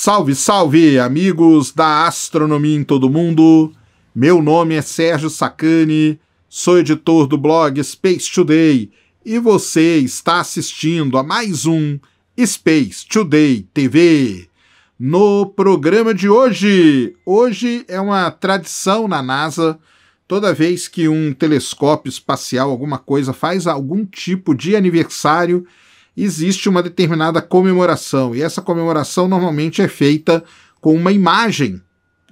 Salve, salve, amigos da astronomia em todo mundo. Meu nome é Sérgio Sacani, sou editor do blog Space Today e você está assistindo a mais um Space Today TV. No programa de hoje, hoje é uma tradição na NASA, toda vez que um telescópio espacial, alguma coisa, faz algum tipo de aniversário, existe uma determinada comemoração, e essa comemoração normalmente é feita com uma imagem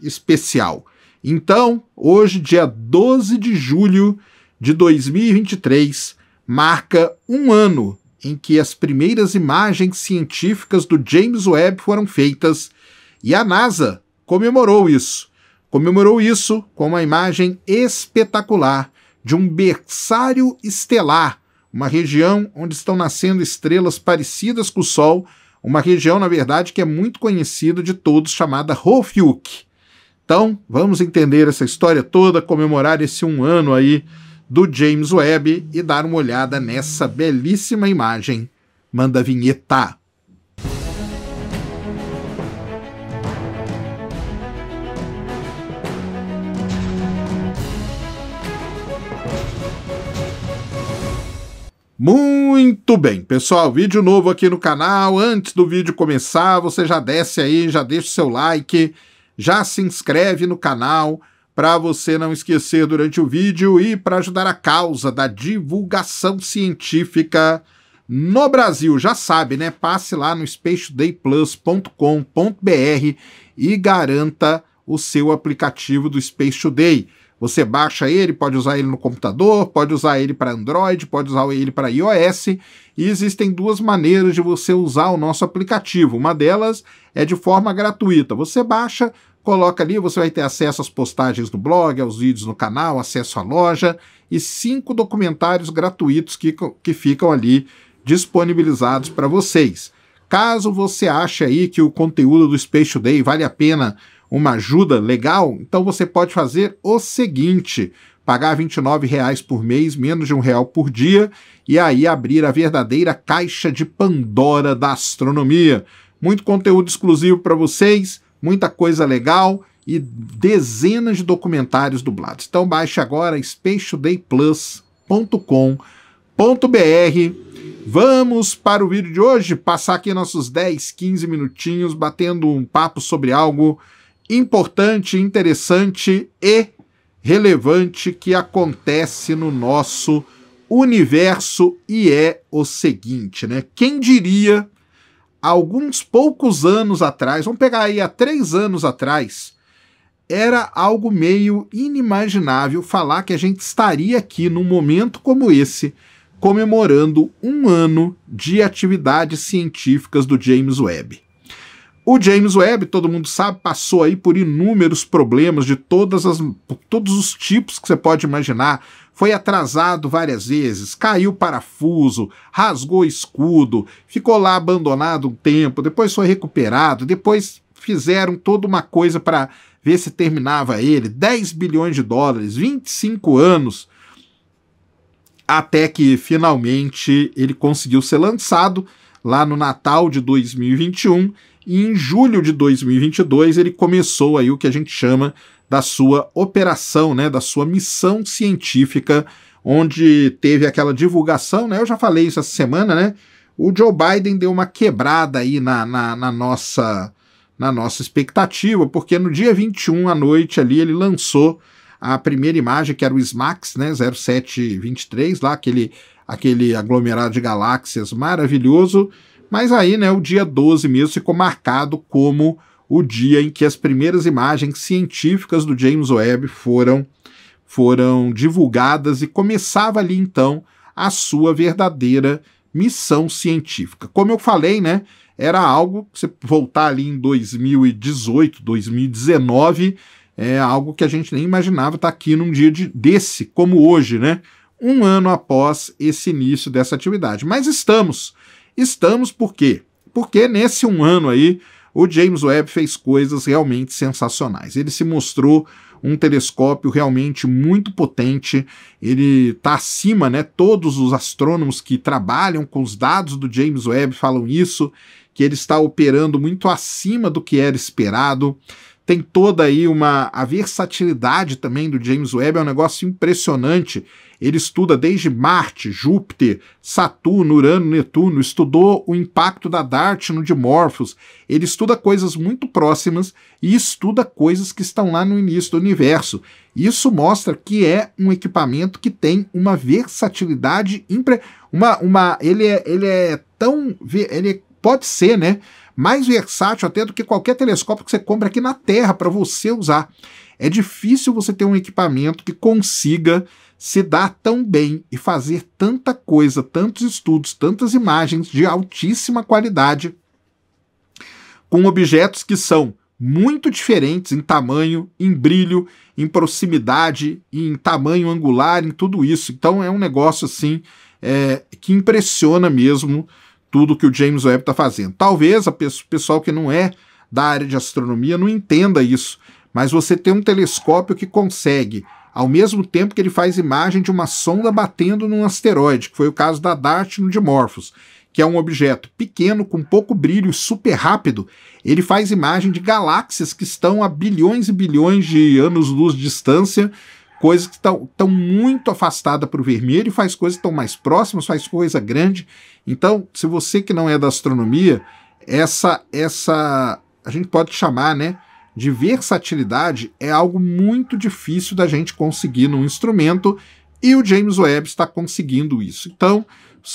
especial. Então, hoje, dia 12 de julho de 2023, marca um ano em que as primeiras imagens científicas do James Webb foram feitas e a NASA comemorou isso. Comemorou isso com uma imagem espetacular de um berçário estelar uma região onde estão nascendo estrelas parecidas com o Sol, uma região, na verdade, que é muito conhecida de todos, chamada Hofiuk. Então, vamos entender essa história toda, comemorar esse um ano aí do James Webb e dar uma olhada nessa belíssima imagem. Manda vinheta! Muito bem, pessoal, vídeo novo aqui no canal. Antes do vídeo começar, você já desce aí, já deixa o seu like, já se inscreve no canal para você não esquecer durante o vídeo e para ajudar a causa da divulgação científica no Brasil. Já sabe, né? Passe lá no spacedayplus.com.br e garanta o seu aplicativo do Space Today. Você baixa ele, pode usar ele no computador, pode usar ele para Android, pode usar ele para iOS. E existem duas maneiras de você usar o nosso aplicativo. Uma delas é de forma gratuita. Você baixa, coloca ali, você vai ter acesso às postagens do blog, aos vídeos no canal, acesso à loja e cinco documentários gratuitos que, que ficam ali disponibilizados para vocês. Caso você ache aí que o conteúdo do Space Day vale a pena uma ajuda legal, então você pode fazer o seguinte: pagar R$ por mês, menos de um real por dia, e aí abrir a verdadeira caixa de Pandora da astronomia. Muito conteúdo exclusivo para vocês, muita coisa legal e dezenas de documentários dublados. Então baixe agora spatialdayplus.com.br. Vamos para o vídeo de hoje, passar aqui nossos 10, 15 minutinhos batendo um papo sobre algo importante, interessante e relevante que acontece no nosso universo e é o seguinte, né? Quem diria alguns poucos anos atrás, vamos pegar aí há três anos atrás, era algo meio inimaginável falar que a gente estaria aqui num momento como esse, comemorando um ano de atividades científicas do James Webb. O James Webb, todo mundo sabe, passou aí por inúmeros problemas de todas as, todos os tipos que você pode imaginar. Foi atrasado várias vezes, caiu parafuso, rasgou escudo, ficou lá abandonado um tempo, depois foi recuperado, depois fizeram toda uma coisa para ver se terminava ele. 10 bilhões de dólares, 25 anos, até que finalmente ele conseguiu ser lançado lá no Natal de 2021 e em julho de 2022 ele começou aí o que a gente chama da sua operação, né, da sua missão científica, onde teve aquela divulgação, né? Eu já falei isso essa semana, né? O Joe Biden deu uma quebrada aí na, na, na nossa na nossa expectativa, porque no dia 21 à noite ali ele lançou a primeira imagem, que era o SMAX, né, 0723, lá aquele aquele aglomerado de galáxias maravilhoso, mas aí, né, o dia 12 mesmo ficou marcado como o dia em que as primeiras imagens científicas do James Webb foram foram divulgadas e começava ali então a sua verdadeira missão científica. Como eu falei, né, era algo que você voltar ali em 2018, 2019, é algo que a gente nem imaginava estar tá aqui num dia de, desse, como hoje, né? Um ano após esse início dessa atividade. Mas estamos. Estamos por quê? Porque nesse um ano aí, o James Webb fez coisas realmente sensacionais. Ele se mostrou um telescópio realmente muito potente. Ele está acima, né? Todos os astrônomos que trabalham com os dados do James Webb falam isso, que ele está operando muito acima do que era esperado tem toda aí uma a versatilidade também do James Webb é um negócio impressionante. Ele estuda desde Marte, Júpiter, Saturno, Urano, Netuno, estudou o impacto da DART no Dimorphos. Ele estuda coisas muito próximas e estuda coisas que estão lá no início do universo. Isso mostra que é um equipamento que tem uma versatilidade impre... uma uma ele é, ele é tão ele pode ser, né? mais versátil até do que qualquer telescópio que você compra aqui na Terra para você usar. É difícil você ter um equipamento que consiga se dar tão bem e fazer tanta coisa, tantos estudos, tantas imagens de altíssima qualidade com objetos que são muito diferentes em tamanho, em brilho, em proximidade, em tamanho angular, em tudo isso. Então é um negócio assim é, que impressiona mesmo tudo que o James Webb está fazendo. Talvez o pessoal que não é da área de astronomia não entenda isso, mas você tem um telescópio que consegue, ao mesmo tempo que ele faz imagem de uma sonda batendo num asteroide, que foi o caso da DART no Dimorphos, que é um objeto pequeno com pouco brilho, super rápido, ele faz imagem de galáxias que estão a bilhões e bilhões de anos-luz de distância coisas que estão muito afastadas para o vermelho, faz coisas que estão mais próximas, faz coisa grande. Então, se você que não é da astronomia, essa essa a gente pode chamar, né, de versatilidade é algo muito difícil da gente conseguir num instrumento e o James Webb está conseguindo isso. Então,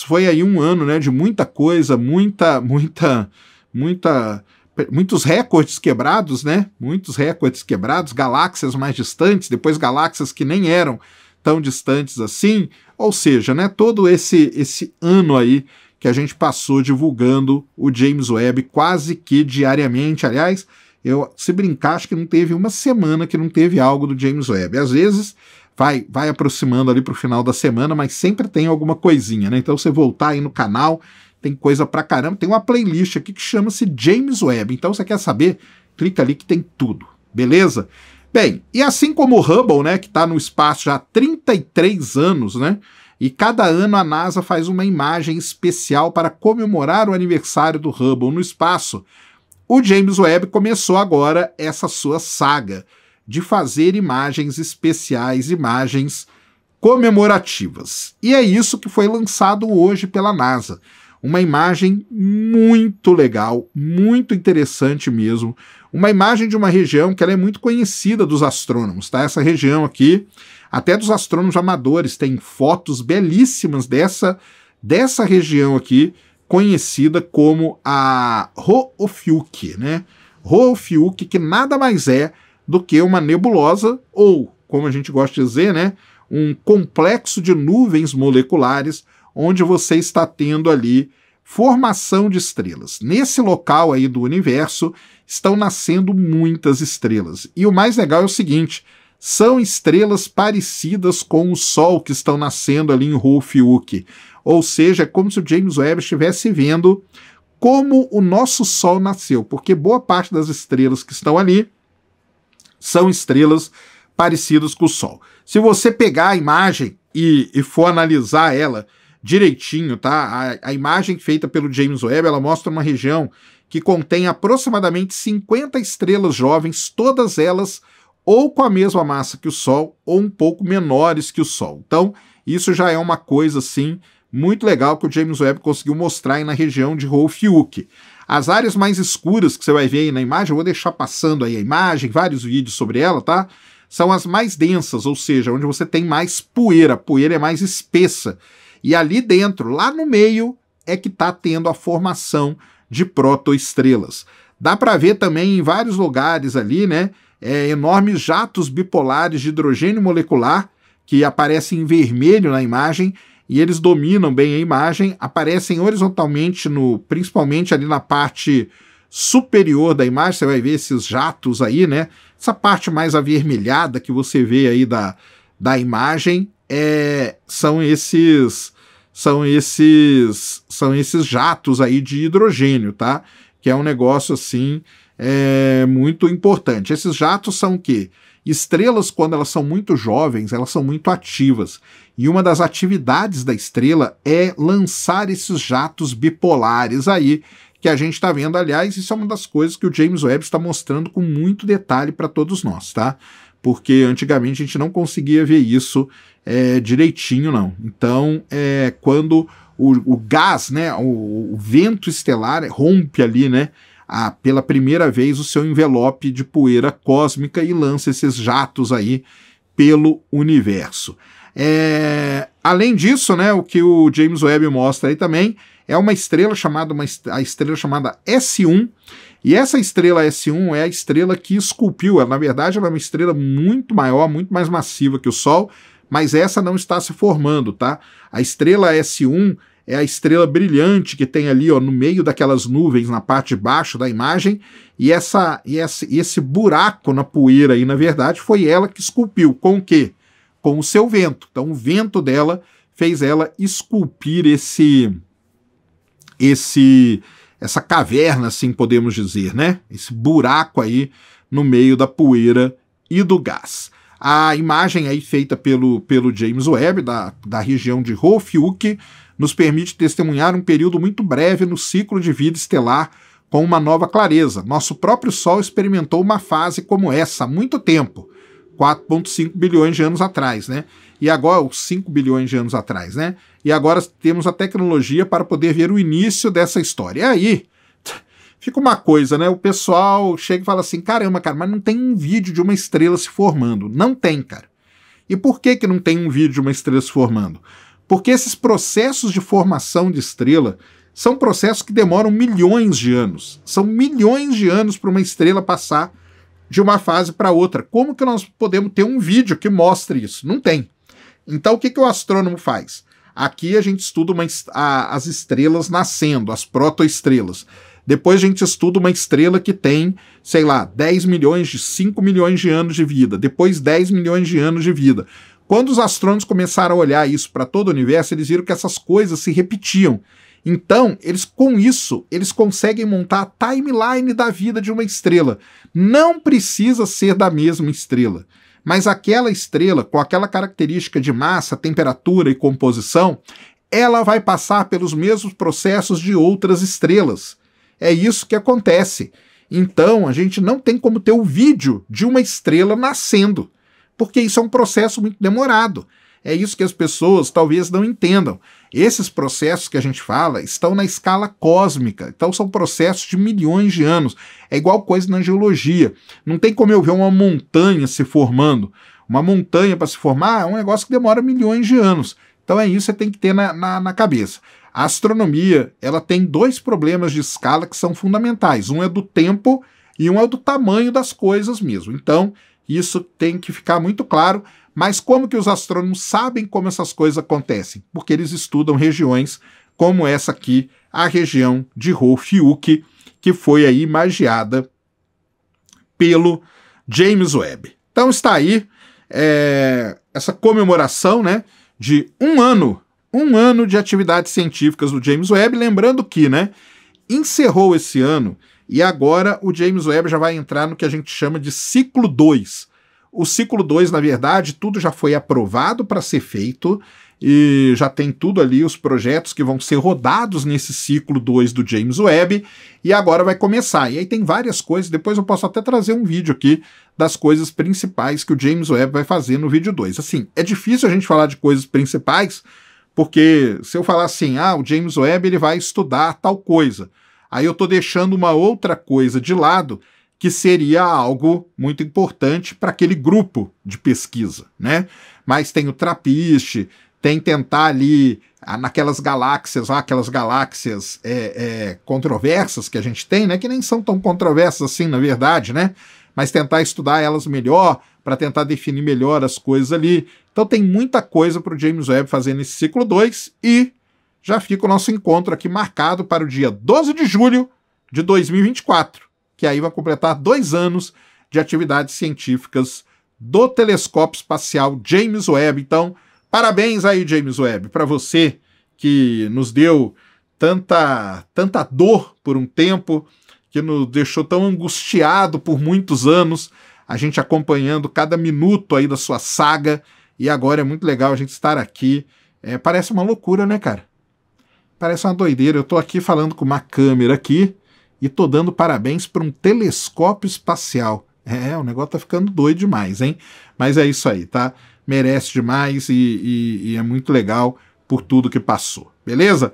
foi aí um ano, né, de muita coisa, muita muita muita muitos recordes quebrados, né? Muitos recordes quebrados, galáxias mais distantes, depois galáxias que nem eram tão distantes assim. Ou seja, né, todo esse esse ano aí que a gente passou divulgando o James Webb quase que diariamente, aliás, eu se brincar acho que não teve uma semana que não teve algo do James Webb. Às vezes vai vai aproximando ali para o final da semana, mas sempre tem alguma coisinha, né? Então você voltar aí no canal tem coisa pra caramba. Tem uma playlist aqui que chama-se James Webb. Então, você quer saber? Clica ali que tem tudo, beleza? Bem, e assim como o Hubble, né, que está no espaço já há 33 anos, né? E cada ano a NASA faz uma imagem especial para comemorar o aniversário do Hubble no espaço. O James Webb começou agora essa sua saga de fazer imagens especiais, imagens comemorativas. E é isso que foi lançado hoje pela NASA uma imagem muito legal, muito interessante mesmo. Uma imagem de uma região que ela é muito conhecida dos astrônomos, tá? Essa região aqui, até dos astrônomos amadores, tem fotos belíssimas dessa, dessa região aqui, conhecida como a Roofiuque, né? Roofiuque, que nada mais é do que uma nebulosa, ou, como a gente gosta de dizer, né? Um complexo de nuvens moleculares onde você está tendo ali formação de estrelas. Nesse local aí do universo estão nascendo muitas estrelas. E o mais legal é o seguinte: são estrelas parecidas com o Sol que estão nascendo ali em Hulfiuk. Ou seja, é como se o James Webb estivesse vendo como o nosso Sol nasceu, porque boa parte das estrelas que estão ali são estrelas parecidas com o Sol. Se você pegar a imagem e, e for analisar ela direitinho, tá? A, a imagem feita pelo James Webb, ela mostra uma região que contém aproximadamente 50 estrelas jovens, todas elas ou com a mesma massa que o Sol ou um pouco menores que o Sol. Então, isso já é uma coisa assim muito legal que o James Webb conseguiu mostrar aí na região de Rolfiuk. As áreas mais escuras que você vai ver aí na imagem, eu vou deixar passando aí a imagem, vários vídeos sobre ela, tá? São as mais densas, ou seja, onde você tem mais poeira. A poeira é mais espessa. E ali dentro, lá no meio, é que está tendo a formação de protoestrelas. Dá para ver também em vários lugares ali, né? É, enormes jatos bipolares de hidrogênio molecular que aparecem em vermelho na imagem e eles dominam bem a imagem, aparecem horizontalmente no, principalmente ali na parte superior da imagem, você vai ver esses jatos aí, né? Essa parte mais avermelhada que você vê aí da, da imagem é, são esses são esses são esses jatos aí de hidrogênio, tá? Que é um negócio assim é, muito importante. Esses jatos são o quê? Estrelas, quando elas são muito jovens, elas são muito ativas. E uma das atividades da estrela é lançar esses jatos bipolares aí, que a gente está vendo. Aliás, isso é uma das coisas que o James Webb está mostrando com muito detalhe para todos nós, tá? Porque antigamente a gente não conseguia ver isso é, direitinho, não. Então, é, quando o, o gás, né, o, o, vento estelar rompe ali, né, a, pela primeira vez o seu envelope de poeira cósmica e lança esses jatos aí pelo universo. É, além disso, né, o que o James Webb mostra aí também é uma estrela chamada uma a estrela chamada S1. E essa estrela S1 é a estrela que esculpiu, ela, na verdade, ela é uma estrela muito maior, muito mais massiva que o Sol, mas essa não está se formando, tá? A estrela S1 é a estrela brilhante que tem ali ó, no meio daquelas nuvens, na parte de baixo da imagem, e, essa, e, essa, e esse buraco na poeira aí, na verdade, foi ela que esculpiu. Com o quê? Com o seu vento. Então, o vento dela fez ela esculpir esse. esse essa caverna, assim podemos dizer, né? Esse buraco aí no meio da poeira e do gás. A imagem aí feita pelo, pelo James Webb, da, da região de Hofiuk, nos permite testemunhar um período muito breve no ciclo de vida estelar com uma nova clareza. Nosso próprio Sol experimentou uma fase como essa há muito tempo, 4,5 bilhões de anos atrás, né? E agora, 5 bilhões de anos atrás, né? E agora temos a tecnologia para poder ver o início dessa história. E aí, fica uma coisa, né? O pessoal chega e fala assim: caramba, cara, mas não tem um vídeo de uma estrela se formando. Não tem, cara. E por que, que não tem um vídeo de uma estrela se formando? Porque esses processos de formação de estrela são processos que demoram milhões de anos. São milhões de anos para uma estrela passar de uma fase para outra. Como que nós podemos ter um vídeo que mostre isso? Não tem. Então, o que, que o astrônomo faz? Aqui a gente estuda uma, a, as estrelas nascendo, as protoestrelas. Depois a gente estuda uma estrela que tem, sei lá, 10 milhões de 5 milhões de anos de vida, depois 10 milhões de anos de vida. Quando os astrônomos começaram a olhar isso para todo o universo, eles viram que essas coisas se repetiam. Então, eles com isso, eles conseguem montar a timeline da vida de uma estrela. Não precisa ser da mesma estrela mas aquela estrela, com aquela característica de massa, temperatura e composição, ela vai passar pelos mesmos processos de outras estrelas. É isso que acontece. Então, a gente não tem como ter o vídeo de uma estrela nascendo, porque isso é um processo muito demorado. É isso que as pessoas talvez não entendam. Esses processos que a gente fala estão na escala cósmica, então são processos de milhões de anos. É igual coisa na geologia. Não tem como eu ver uma montanha se formando. Uma montanha para se formar é um negócio que demora milhões de anos. Então é isso que você tem que ter na, na, na cabeça. A astronomia ela tem dois problemas de escala que são fundamentais. Um é do tempo e um é do tamanho das coisas mesmo. Então, isso tem que ficar muito claro. Mas como que os astrônomos sabem como essas coisas acontecem? Porque eles estudam regiões como essa aqui, a região de Hofiuk, que foi aí magiada pelo James Webb. Então está aí é, essa comemoração né, de um ano um ano de atividades científicas do James Webb, lembrando que, né, encerrou esse ano e agora o James Webb já vai entrar no que a gente chama de ciclo 2. O ciclo 2, na verdade, tudo já foi aprovado para ser feito e já tem tudo ali, os projetos que vão ser rodados nesse ciclo 2 do James Webb, e agora vai começar. E aí tem várias coisas, depois eu posso até trazer um vídeo aqui das coisas principais que o James Webb vai fazer no vídeo 2. Assim, é difícil a gente falar de coisas principais, porque se eu falar assim, ah, o James Webb ele vai estudar tal coisa, aí eu estou deixando uma outra coisa de lado que seria algo muito importante para aquele grupo de pesquisa, né? Mas tem o trapiche, tem tentar ali ah, naquelas galáxias, lá, aquelas galáxias é, é, controversas que a gente tem, né? Que nem são tão controversas assim, na verdade, né? mas tentar estudar elas melhor, para tentar definir melhor as coisas ali. Então tem muita coisa para o James Webb fazer nesse ciclo 2 e já fica o nosso encontro aqui marcado para o dia 12 de julho de 2024, que aí vai completar dois anos de atividades científicas do telescópio espacial James Webb. Então, parabéns aí, James Webb, para você que nos deu tanta, tanta dor por um tempo, que nos deixou tão angustiado por muitos anos, a gente acompanhando cada minuto aí da sua saga, e agora é muito legal a gente estar aqui. É, parece uma loucura, né, cara? Parece uma doideira. Eu tô aqui falando com uma câmera aqui e tô dando parabéns para um telescópio espacial. É, o negócio tá ficando doido demais, hein? Mas é isso aí, tá? Merece demais e, e, e é muito legal por tudo que passou, beleza?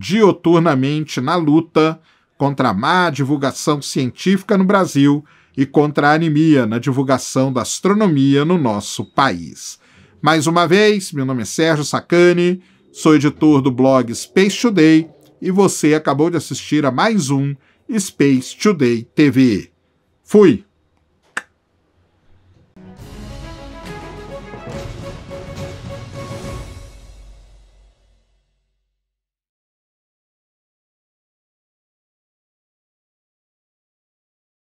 dioturnamente na luta contra a má divulgação científica no Brasil e contra a anemia na divulgação da astronomia no nosso país. Mais uma vez, meu nome é Sérgio Sacani, sou editor do blog Space Today e você acabou de assistir a mais um Space Today TV. Fui!